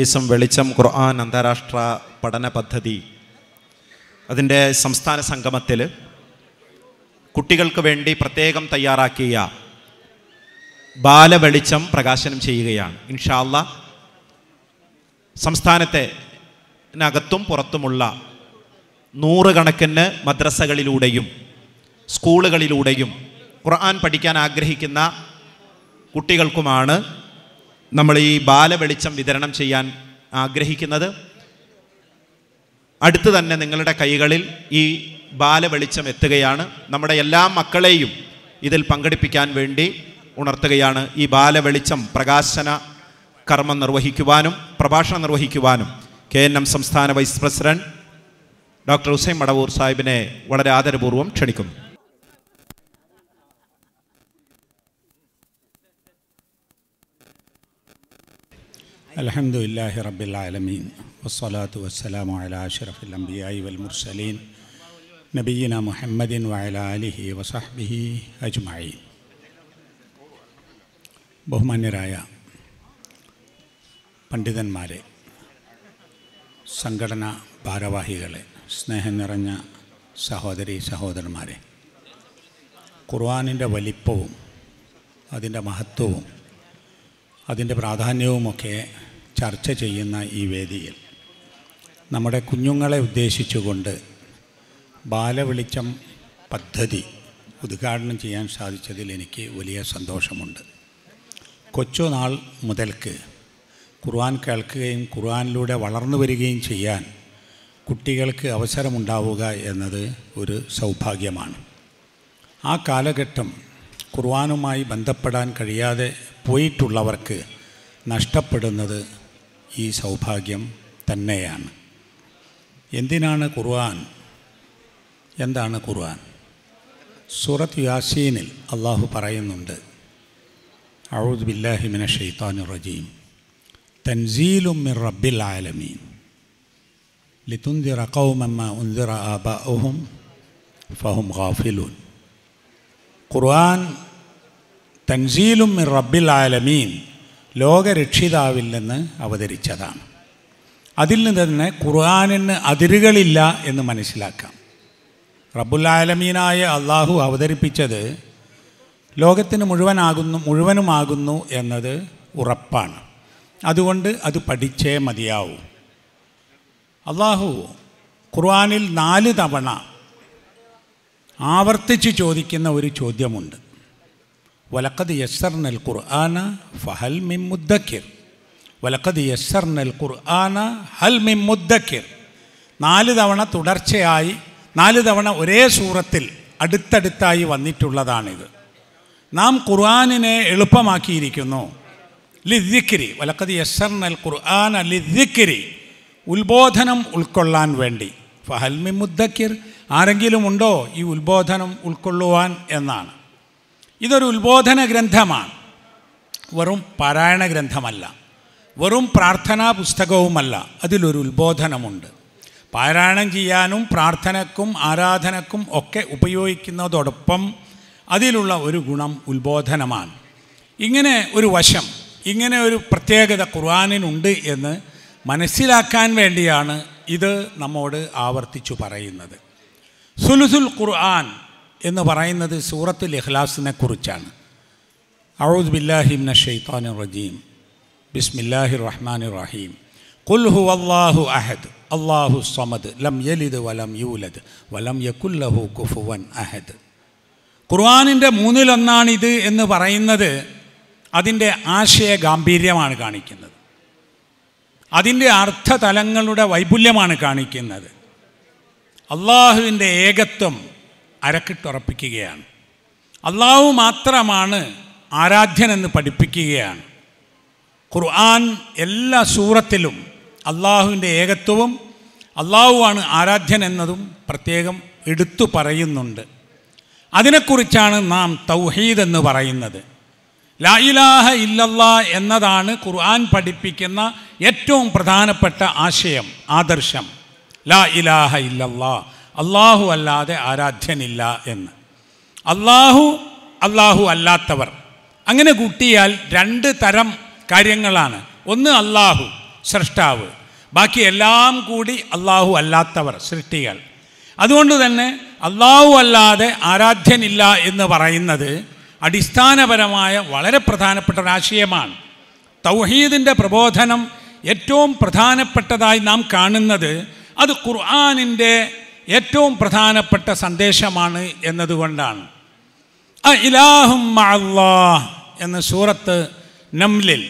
ഏസം വെളിച്ചം ഖുർആൻ അന്താരാഷ്ട്ര പഠന പദ്ധതി അതിൻ്റെ സംസ്ഥാന സംഗമത്തിൽ കുട്ടികൾക്ക് വേണ്ടി പ്രത്യേകം തയ്യാറാക്കിയ ബാലവെളിച്ചം പ്രകാശനം ചെയ്യുകയാണ് ഇൻഷാല്ല സംസ്ഥാനത്തെ അകത്തും പുറത്തുമുള്ള നൂറുകണക്കിന് മദ്രസകളിലൂടെയും സ്കൂളുകളിലൂടെയും ഖുർആൻ പഠിക്കാൻ ആഗ്രഹിക്കുന്ന കുട്ടികൾക്കുമാണ് നമ്മൾ ഈ ബാലവെളിച്ചം വിതരണം ചെയ്യാൻ ആഗ്രഹിക്കുന്നത് അടുത്ത് തന്നെ നിങ്ങളുടെ കൈകളിൽ ഈ ബാലവെളിച്ചം എത്തുകയാണ് നമ്മുടെ എല്ലാ മക്കളെയും ഇതിൽ പങ്കെടുപ്പിക്കാൻ വേണ്ടി ഉണർത്തുകയാണ് ഈ ബാലവെളിച്ചം പ്രകാശന കർമ്മം നിർവഹിക്കുവാനും പ്രഭാഷണം നിർവഹിക്കുവാനും കെ എൻ എം സംസ്ഥാന vice president doctor Hussain Madavoor സാഹിബിനെ വളരെ ആദരപൂർവ്വം ക്ഷണിക്കുന്നു الحمد لله رب العالمين والصلاة والسلام على أشرف الأنبياء والمرسلين نبينا محمد وعلى آله وصحبه أجمعين ബഹുമാന്യരായ പണ്ഡിതന്മാരെ സംഘടനാ ഭാരവാഹികളെ സ്നേഹം നിറഞ്ഞ സഹോദരി സഹോദരന്മാരെ ഖുർആാനിൻ്റെ വലിപ്പവും അതിൻ്റെ മഹത്വവും അതിൻ്റെ പ്രാധാന്യവുമൊക്കെ ചർച്ച ചെയ്യുന്ന ഈ വേദിയിൽ നമ്മുടെ കുഞ്ഞുങ്ങളെ ഉദ്ദേശിച്ചുകൊണ്ട് ബാലവെളിച്ചം പദ്ധതി ഉദ്ഘാടനം ചെയ്യാൻ സാധിച്ചതിൽ എനിക്ക് വലിയ സന്തോഷമുണ്ട് നാൾ മുതൽക്ക് ഖുർആൻ കേൾക്കുകയും ഖുർആനിലൂടെ വളർന്നു വരികയും ചെയ്യാൻ കുട്ടികൾക്ക് അവസരമുണ്ടാവുക എന്നത് ഒരു സൗഭാഗ്യമാണ് ആ കാലഘട്ടം ഖുർആാനുമായി ബന്ധപ്പെടാൻ കഴിയാതെ പോയിട്ടുള്ളവർക്ക് നഷ്ടപ്പെടുന്നത് ഈ സൗഭാഗ്യം തന്നെയാണ് എന്തിനാണ് ഖുർആൻ എന്താണ് ഖുർആൻ സൂറത്ത് യാസീനിൽ അള്ളാഹു പറയുന്നുണ്ട് അഴുദ് ബില്ലാഹി മിന ഷെയ്ത്താനു റജീം തൻസീലും മിർ റബ്ബിൽ ആലമീൻ ലിതുന്തിറ കൗമമ്മ ഉന്തിറ ആബാഹും ഫഹും ഗാഫിലൂൻ ഖുർആൻ തൻസീലും മിർ റബ്ബിൽ ആലമീൻ ലോകരക്ഷിതാവിൽ നിന്ന് അവതരിച്ചതാണ് അതിൽ നിന്ന് തന്നെ ഖുർആാനിന് അതിരുകളില്ല എന്ന് മനസ്സിലാക്കാം റബ്ബുല്ലാലമീനായ അള്ളാഹു അവതരിപ്പിച്ചത് ലോകത്തിന് മുഴുവനാകുന്നു മുഴുവനുമാകുന്നു എന്നത് ഉറപ്പാണ് അതുകൊണ്ട് അത് പഠിച്ചേ മതിയാവൂ അള്ളാഹു ഖുർആാനിൽ നാല് തവണ ആവർത്തിച്ച് ചോദിക്കുന്ന ഒരു ചോദ്യമുണ്ട് വലക്കത് യസ്സർനൽ ഖുർആന ഫഹൽ മിം മുദ്ദക്കിർ വലക്കത് യസ്സർനൽ ഖുർആന ഹൽ മിം മുദ്ദക്കിർ നാല് തവണ തുടർച്ചയായി നാല് തവണ ഒരേ സൂറത്തിൽ അടുത്തടുത്തായി വന്നിട്ടുള്ളതാണിത് നാം ഖുർആാനിനെ എളുപ്പമാക്കിയിരിക്കുന്നു ലിദ്ദിക്കിരി വലക്കത് യസ്സർനൽ ഖുർആന ലിദ്ദിക്കിരി ഉത്ബോധനം ഉൾക്കൊള്ളാൻ വേണ്ടി ഫഹൽമി മുദ്ദക്കിർ ആരെങ്കിലും ഉണ്ടോ ഈ ഉത്ബോധനം ഉൾക്കൊള്ളുവാൻ എന്നാണ് ഇതൊരു ഉത്ബോധന ഗ്രന്ഥമാണ് വെറും പാരായണ ഗ്രന്ഥമല്ല വെറും പ്രാർത്ഥനാ പുസ്തകവുമല്ല അതിലൊരു ഉത്ബോധനമുണ്ട് പാരായണം ചെയ്യാനും പ്രാർത്ഥനക്കും ആരാധനക്കും ഒക്കെ ഉപയോഗിക്കുന്നതോടൊപ്പം അതിലുള്ള ഒരു ഗുണം ഉത്ബോധനമാണ് ഇങ്ങനെ ഒരു വശം ഇങ്ങനെ ഒരു പ്രത്യേകത ഖുർആാനിനുണ്ട് എന്ന് മനസ്സിലാക്കാൻ വേണ്ടിയാണ് ഇത് നമ്മോട് ആവർത്തിച്ചു പറയുന്നത് സുലുസുൽ ഖുർആൻ എന്ന് പറയുന്നത് സൂറത്തുൽ ഇഖ്ലാസിനെ കുറിച്ചാണ് ഔദ് ബില്ലാഹിം ഷെയ്ത്താൻ റജീം ബിസ്മില്ലാഹി റഹ്മാൻ റഹീം കുൽഹു അള്ളാഹു അഹദ് അള്ളാഹു സമദ് ലം യലിദ് വലം യൂലദ് വലം യകുല്ലഹു കുഫുവൻ അഹദ് ഖുർആാനിൻ്റെ മൂന്നിലൊന്നാണിത് എന്ന് പറയുന്നത് അതിൻ്റെ ആശയ ഗാംഭീര്യമാണ് കാണിക്കുന്നത് അതിൻ്റെ അർത്ഥതലങ്ങളുടെ വൈപുല്യമാണ് കാണിക്കുന്നത് അള്ളാഹുവിൻ്റെ ഏകത്വം അരക്കിട്ടുറപ്പിക്കുകയാണ് അള്ളാഹു മാത്രമാണ് എന്ന് പഠിപ്പിക്കുകയാണ് ഖുർആൻ എല്ലാ സൂറത്തിലും അള്ളാഹുവിൻ്റെ ഏകത്വവും അള്ളാഹുവാണ് ആരാധ്യൻ എന്നതും പ്രത്യേകം എടുത്തു പറയുന്നുണ്ട് അതിനെക്കുറിച്ചാണ് നാം തൗഹീദ് എന്ന് പറയുന്നത് ലായിലാഹ ഇല്ലല്ല എന്നതാണ് ഖുർആൻ പഠിപ്പിക്കുന്ന ഏറ്റവും പ്രധാനപ്പെട്ട ആശയം ആദർശം ലാ ഇലാഹ ഇല്ലല്ലാ അള്ളാഹു അല്ലാതെ ആരാധ്യനില്ല എന്ന് അള്ളാഹു അള്ളാഹു അല്ലാത്തവർ അങ്ങനെ കൂട്ടിയാൽ രണ്ട് തരം കാര്യങ്ങളാണ് ഒന്ന് അള്ളാഹു സൃഷ്ടാവ് ബാക്കി എല്ലാം കൂടി അള്ളാഹു അല്ലാത്തവർ സൃഷ്ടികൾ അതുകൊണ്ട് തന്നെ അള്ളാഹു അല്ലാതെ ആരാധ്യനില്ല എന്ന് പറയുന്നത് അടിസ്ഥാനപരമായ വളരെ പ്രധാനപ്പെട്ട ഒരു ആശയമാണ് തൗഹീദിൻ്റെ പ്രബോധനം ഏറ്റവും പ്രധാനപ്പെട്ടതായി നാം കാണുന്നത് അത് ഖുർആാനിൻ്റെ ഏറ്റവും പ്രധാനപ്പെട്ട സന്ദേശമാണ് എന്നതുകൊണ്ടാണ് ഇലാഹും അള്ളാ എന്ന സൂറത്ത് നംലിൽ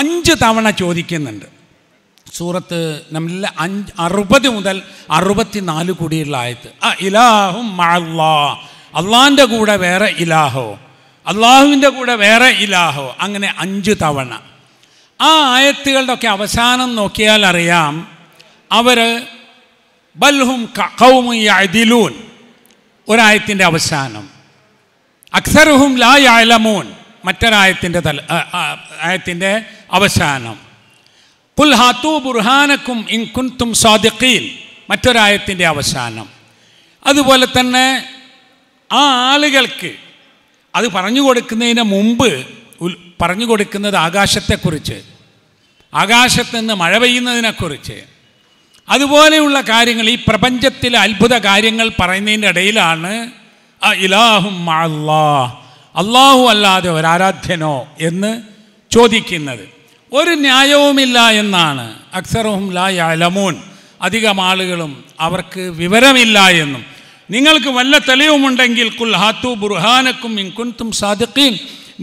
അഞ്ച് തവണ ചോദിക്കുന്നുണ്ട് സൂറത്ത് നമ്മളിൽ അഞ്ച് അറുപത് മുതൽ അറുപത്തിനാല് കൂടിയുള്ള ആയത്ത് ആ ഇലാഹും അള്ളാ അള്ളാൻ്റെ കൂടെ വേറെ ഇലാഹോ അള്ളാഹുവിൻ്റെ കൂടെ വേറെ ഇലാഹോ അങ്ങനെ അഞ്ച് തവണ ആ ആയത്തുകളുടെയൊക്കെ അവസാനം നോക്കിയാൽ അറിയാം അവർ ബൽഹും കൗമുദിലൂൻ ഒരായത്തിൻ്റെ അവസാനം അക്സർഹും ലായാലമൂൻ മറ്റൊരായത്തിൻ്റെ തല ആയത്തിൻ്റെ അവസാനം പുൽ ഹാത്തു ബുർഹാനക്കും ഇൻകുൻതും സ്വാദിഖീൻ മറ്റൊരായത്തിൻ്റെ അവസാനം അതുപോലെ തന്നെ ആ ആളുകൾക്ക് അത് പറഞ്ഞു കൊടുക്കുന്നതിന് മുമ്പ് പറഞ്ഞു കൊടുക്കുന്നത് ആകാശത്തെക്കുറിച്ച് ആകാശത്ത് നിന്ന് മഴ പെയ്യുന്നതിനെക്കുറിച്ച് അതുപോലെയുള്ള കാര്യങ്ങൾ ഈ പ്രപഞ്ചത്തിലെ അത്ഭുത കാര്യങ്ങൾ പറയുന്നതിൻ്റെ ഇടയിലാണ് ഇലാഹും അള്ളാഹ് അള്ളാഹു അല്ലാതെ ഒരാരാധ്യനോ എന്ന് ചോദിക്കുന്നത് ഒരു ന്യായവുമില്ല എന്നാണ് അക്സറഹും ലാ യാലമൂൻ അധികം ആളുകളും അവർക്ക് വിവരമില്ല എന്നും നിങ്ങൾക്ക് വല്ല തെളിവുമുണ്ടെങ്കിൽ കുൽ ഹാത്തു ബുർഹാനക്കും ഇൻകുൻതും സാദിഖീൻ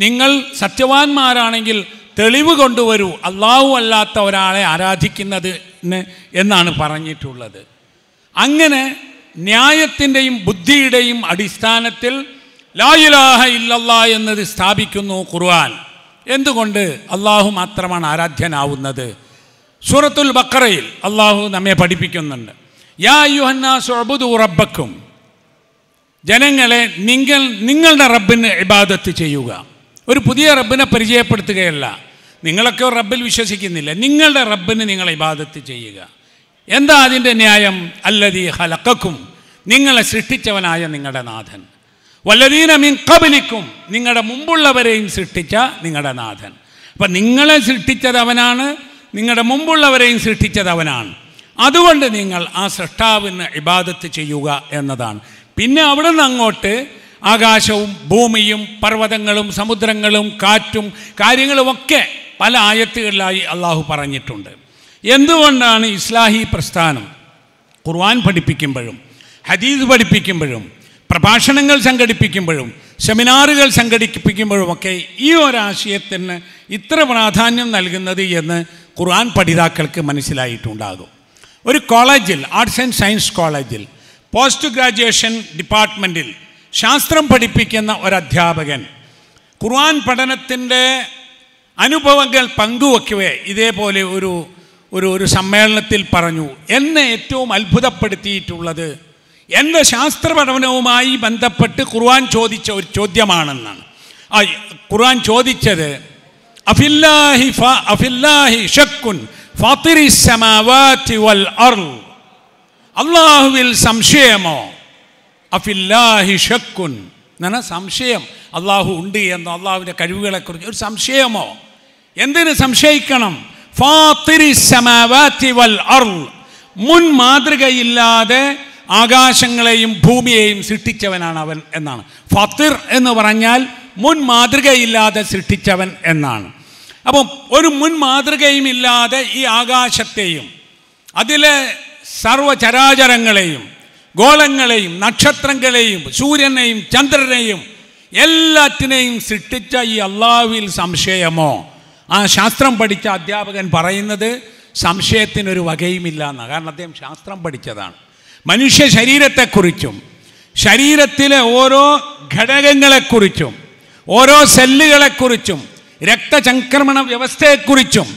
നിങ്ങൾ സത്യവാന്മാരാണെങ്കിൽ തെളിവ് കൊണ്ടുവരൂ അള്ളാഹു അല്ലാത്ത ഒരാളെ ആരാധിക്കുന്നത് എന്നാണ് പറഞ്ഞിട്ടുള്ളത് അങ്ങനെ ന്യായത്തിൻ്റെയും ബുദ്ധിയുടെയും അടിസ്ഥാനത്തിൽ ലായിലാഹ ഇല്ലല്ലാ എന്നത് സ്ഥാപിക്കുന്നു ഖുർആൻ എന്തുകൊണ്ട് അള്ളാഹു മാത്രമാണ് ആരാധ്യനാവുന്നത് സൂറത്തുൽ ബക്കറയിൽ അള്ളാഹു നമ്മെ പഠിപ്പിക്കുന്നുണ്ട് യാ യുഹന്നാസുബുദു ജനങ്ങളെ നിങ്ങൾ നിങ്ങളുടെ റബ്ബിന് ഇബാദത്ത് ചെയ്യുക ഒരു പുതിയ റബ്ബിനെ പരിചയപ്പെടുത്തുകയല്ല നിങ്ങളൊക്കെ റബ്ബിൽ വിശ്വസിക്കുന്നില്ല നിങ്ങളുടെ റബ്ബിന് നിങ്ങൾ ഇബാദത്ത് ചെയ്യുക എന്താ അതിൻ്റെ ന്യായം അല്ലതി ഹലക്കും നിങ്ങളെ സൃഷ്ടിച്ചവനായ നിങ്ങളുടെ നാഥൻ വല്ലതീന മീൻ കബലിക്കും നിങ്ങളുടെ മുമ്പുള്ളവരെയും സൃഷ്ടിച്ച നിങ്ങളുടെ നാഥൻ അപ്പം നിങ്ങളെ സൃഷ്ടിച്ചത് അവനാണ് നിങ്ങളുടെ മുമ്പുള്ളവരെയും സൃഷ്ടിച്ചത് അവനാണ് അതുകൊണ്ട് നിങ്ങൾ ആ സൃഷ്ടാവിന് ഇബാദത്ത് ചെയ്യുക എന്നതാണ് പിന്നെ അവിടെ നിന്ന് അങ്ങോട്ട് ആകാശവും ഭൂമിയും പർവ്വതങ്ങളും സമുദ്രങ്ങളും കാറ്റും കാര്യങ്ങളുമൊക്കെ പല ആയത്തുകളിലായി അള്ളാഹു പറഞ്ഞിട്ടുണ്ട് എന്തുകൊണ്ടാണ് ഇസ്ലാഹി പ്രസ്ഥാനം ഖുർആൻ പഠിപ്പിക്കുമ്പോഴും ഹദീദ് പഠിപ്പിക്കുമ്പോഴും പ്രഭാഷണങ്ങൾ സംഘടിപ്പിക്കുമ്പോഴും സെമിനാറുകൾ സംഘടിപ്പിക്കുമ്പോഴുമൊക്കെ ഈ ഒരാശയത്തിന് ഇത്ര പ്രാധാന്യം നൽകുന്നത് എന്ന് ഖുർആൻ പഠിതാക്കൾക്ക് മനസ്സിലായിട്ടുണ്ടാകും ഒരു കോളേജിൽ ആർട്സ് ആൻഡ് സയൻസ് കോളേജിൽ പോസ്റ്റ് ഗ്രാജുവേഷൻ ഡിപ്പാർട്ട്മെൻറ്റിൽ ശാസ്ത്രം പഠിപ്പിക്കുന്ന ഒരധ്യാപകൻ ഖുർആൻ പഠനത്തിൻ്റെ അനുഭവങ്ങൾ പങ്കുവെക്കവേ ഇതേപോലെ ഒരു ഒരു ഒരു സമ്മേളനത്തിൽ പറഞ്ഞു എന്നെ ഏറ്റവും അത്ഭുതപ്പെടുത്തിയിട്ടുള്ളത് എൻ്റെ ശാസ്ത്ര പഠനവുമായി ബന്ധപ്പെട്ട് ഖുർആൻ ചോദിച്ച ഒരു ചോദ്യമാണെന്നാണ് ആ ഖുർആൻ ചോദിച്ചത് അഫില്ലാഹി അഫില്ലാഹി ഷക്കുൻ വൽ അള്ളാഹുവിൽ സംശയമോ അഫില്ലാഹി ഷക്കുൻ എന്നാണ് സംശയം അള്ളാഹു ഉണ്ട് എന്നോ അള്ളാഹുവിൻ്റെ കഴിവുകളെക്കുറിച്ച് ഒരു സംശയമോ എന്തിന് സംശയിക്കണം ഫാത്തിരി സമാവാത്തി വൽ അർ മുൻ മാതൃകയില്ലാതെ ആകാശങ്ങളെയും ഭൂമിയെയും സൃഷ്ടിച്ചവനാണ് അവൻ എന്നാണ് ഫത്തിർ എന്ന് പറഞ്ഞാൽ മുൻ മാതൃകയില്ലാതെ സൃഷ്ടിച്ചവൻ എന്നാണ് അപ്പം ഒരു മുൻ മാതൃകയും ഇല്ലാതെ ഈ ആകാശത്തെയും അതിലെ സർവചരാചരങ്ങളെയും ഗോളങ്ങളെയും നക്ഷത്രങ്ങളെയും സൂര്യനെയും ചന്ദ്രനെയും എല്ലാറ്റിനെയും സൃഷ്ടിച്ച ഈ അള്ളാവിൽ സംശയമോ ആ ശാസ്ത്രം പഠിച്ച അധ്യാപകൻ പറയുന്നത് സംശയത്തിനൊരു വകയുമില്ല എന്ന കാരണം അദ്ദേഹം ശാസ്ത്രം പഠിച്ചതാണ് മനുഷ്യ ശരീരത്തെക്കുറിച്ചും ശരീരത്തിലെ ഓരോ ഘടകങ്ങളെക്കുറിച്ചും ഓരോ സെല്ലുകളെക്കുറിച്ചും രക്തചംക്രമണ വ്യവസ്ഥയെക്കുറിച്ചും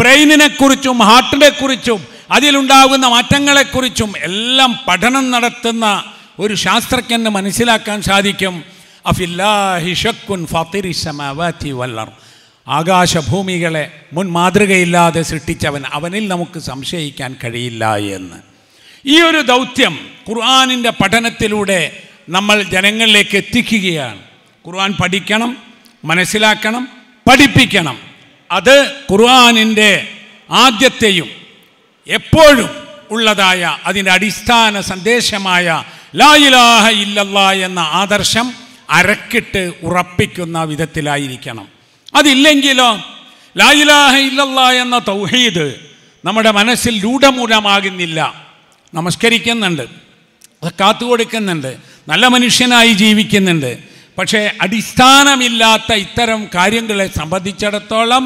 ബ്രെയിനിനെക്കുറിച്ചും ഹാർട്ടിനെക്കുറിച്ചും അതിലുണ്ടാകുന്ന മാറ്റങ്ങളെക്കുറിച്ചും എല്ലാം പഠനം നടത്തുന്ന ഒരു ശാസ്ത്രജ്ഞന് മനസ്സിലാക്കാൻ സാധിക്കും അഫില്ലാഹിഷക്കുൻ ഫത്തിരിസമാവാത്തി വല്ലർ ആകാശഭൂമികളെ മുൻ മാതൃകയില്ലാതെ സൃഷ്ടിച്ചവൻ അവനിൽ നമുക്ക് സംശയിക്കാൻ കഴിയില്ല എന്ന് ഈ ഒരു ദൗത്യം ഖുർആാനിൻ്റെ പഠനത്തിലൂടെ നമ്മൾ ജനങ്ങളിലേക്ക് എത്തിക്കുകയാണ് ഖുർആൻ പഠിക്കണം മനസ്സിലാക്കണം പഠിപ്പിക്കണം അത് ഖുർആാനിൻ്റെ ആദ്യത്തെയും എപ്പോഴും ഉള്ളതായ അതിൻ്റെ അടിസ്ഥാന സന്ദേശമായ ലായിലാഹ ഇല്ലല്ല എന്ന ആദർശം അരക്കിട്ട് ഉറപ്പിക്കുന്ന വിധത്തിലായിരിക്കണം അതില്ലെങ്കിലോ ലായിലാഹ ഇല്ലല്ല എന്ന തൗഹീദ് നമ്മുടെ മനസ്സിൽ രൂഢമൂലമാകുന്നില്ല നമസ്കരിക്കുന്നുണ്ട് അത് കൊടുക്കുന്നുണ്ട് നല്ല മനുഷ്യനായി ജീവിക്കുന്നുണ്ട് പക്ഷേ അടിസ്ഥാനമില്ലാത്ത ഇത്തരം കാര്യങ്ങളെ സംബന്ധിച്ചിടത്തോളം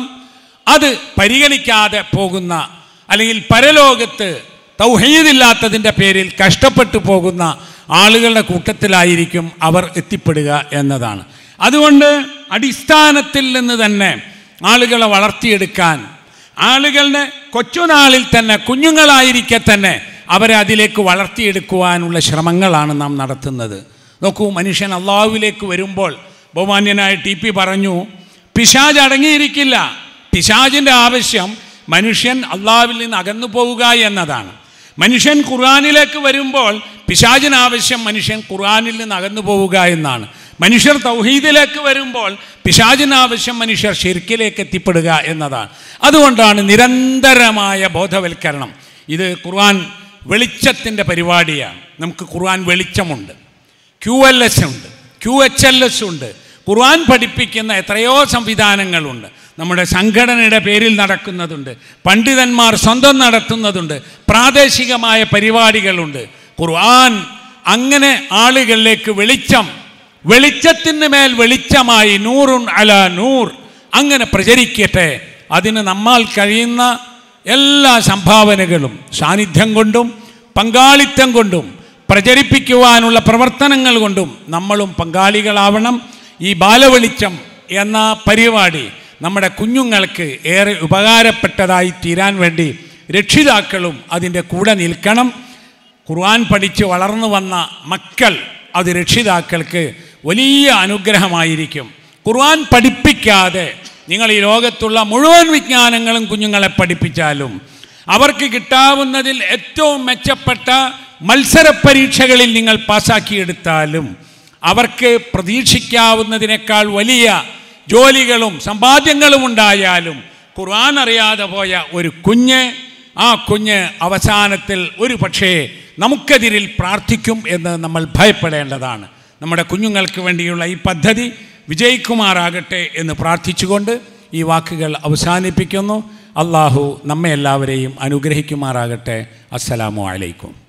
അത് പരിഗണിക്കാതെ പോകുന്ന അല്ലെങ്കിൽ പരലോകത്ത് തൗഹീദില്ലാത്തതിൻ്റെ പേരിൽ കഷ്ടപ്പെട്ടു പോകുന്ന ആളുകളുടെ കൂട്ടത്തിലായിരിക്കും അവർ എത്തിപ്പെടുക എന്നതാണ് അതുകൊണ്ട് അടിസ്ഥാനത്തിൽ നിന്ന് തന്നെ ആളുകളെ വളർത്തിയെടുക്കാൻ ആളുകളുടെ കൊച്ചുനാളിൽ തന്നെ കുഞ്ഞുങ്ങളായിരിക്കെ തന്നെ അവരെ അതിലേക്ക് വളർത്തിയെടുക്കുവാനുള്ള ശ്രമങ്ങളാണ് നാം നടത്തുന്നത് നോക്കൂ മനുഷ്യൻ അള്ളാഹുവിലേക്ക് വരുമ്പോൾ ബഹുമാന്യനായ ടി പി പറഞ്ഞു പിശാജ് അടങ്ങിയിരിക്കില്ല പിശാജിൻ്റെ ആവശ്യം മനുഷ്യൻ അള്ളാവിൽ നിന്ന് അകന്നു പോവുക എന്നതാണ് മനുഷ്യൻ ഖുർആാനിലേക്ക് വരുമ്പോൾ പിശാചിനാവശ്യം മനുഷ്യൻ ഖുർആാനിൽ നിന്ന് അകന്നു പോവുക എന്നാണ് മനുഷ്യർ തൗഹീദിലേക്ക് വരുമ്പോൾ പിശാചിനാവശ്യം മനുഷ്യർ ശിർക്കിലേക്ക് എത്തിപ്പെടുക എന്നതാണ് അതുകൊണ്ടാണ് നിരന്തരമായ ബോധവൽക്കരണം ഇത് ഖുർആൻ വെളിച്ചത്തിൻ്റെ പരിപാടിയാണ് നമുക്ക് ഖുർആൻ വെളിച്ചമുണ്ട് ക്യു എൽ എസ് ഉണ്ട് ക്യു എച്ച് എൽ എസ് ഉണ്ട് ഖുർആൻ പഠിപ്പിക്കുന്ന എത്രയോ സംവിധാനങ്ങളുണ്ട് നമ്മുടെ സംഘടനയുടെ പേരിൽ നടക്കുന്നതുണ്ട് പണ്ഡിതന്മാർ സ്വന്തം നടത്തുന്നതുണ്ട് പ്രാദേശികമായ പരിപാടികളുണ്ട് ഖുർആൻ അങ്ങനെ ആളുകളിലേക്ക് വെളിച്ചം വെളിച്ചത്തിന് മേൽ വെളിച്ചമായി നൂറുൻ അല നൂർ അങ്ങനെ പ്രചരിക്കട്ടെ അതിന് നമ്മാൽ കഴിയുന്ന എല്ലാ സംഭാവനകളും സാന്നിധ്യം കൊണ്ടും പങ്കാളിത്തം കൊണ്ടും പ്രചരിപ്പിക്കുവാനുള്ള പ്രവർത്തനങ്ങൾ കൊണ്ടും നമ്മളും പങ്കാളികളാവണം ഈ ബാലവെളിച്ചം എന്ന പരിപാടി നമ്മുടെ കുഞ്ഞുങ്ങൾക്ക് ഏറെ ഉപകാരപ്പെട്ടതായി തീരാൻ വേണ്ടി രക്ഷിതാക്കളും അതിൻ്റെ കൂടെ നിൽക്കണം ഖുർആൻ പഠിച്ച് വളർന്നു വന്ന മക്കൾ അത് രക്ഷിതാക്കൾക്ക് വലിയ അനുഗ്രഹമായിരിക്കും ഖുർആൻ പഠിപ്പിക്കാതെ നിങ്ങൾ ഈ ലോകത്തുള്ള മുഴുവൻ വിജ്ഞാനങ്ങളും കുഞ്ഞുങ്ങളെ പഠിപ്പിച്ചാലും അവർക്ക് കിട്ടാവുന്നതിൽ ഏറ്റവും മെച്ചപ്പെട്ട മത്സര പരീക്ഷകളിൽ നിങ്ങൾ പാസ്സാക്കിയെടുത്താലും അവർക്ക് പ്രതീക്ഷിക്കാവുന്നതിനേക്കാൾ വലിയ ജോലികളും സമ്പാദ്യങ്ങളും ഉണ്ടായാലും ഖുർആൻ അറിയാതെ പോയ ഒരു കുഞ്ഞ് ആ കുഞ്ഞ് അവസാനത്തിൽ ഒരു പക്ഷേ നമുക്കെതിരിൽ പ്രാർത്ഥിക്കും എന്ന് നമ്മൾ ഭയപ്പെടേണ്ടതാണ് നമ്മുടെ കുഞ്ഞുങ്ങൾക്ക് വേണ്ടിയുള്ള ഈ പദ്ധതി വിജയിക്കുമാറാകട്ടെ എന്ന് പ്രാർത്ഥിച്ചുകൊണ്ട് ഈ വാക്കുകൾ അവസാനിപ്പിക്കുന്നു അള്ളാഹു നമ്മെ എല്ലാവരെയും അനുഗ്രഹിക്കുമാറാകട്ടെ അസ്സലാമു അലൈക്കും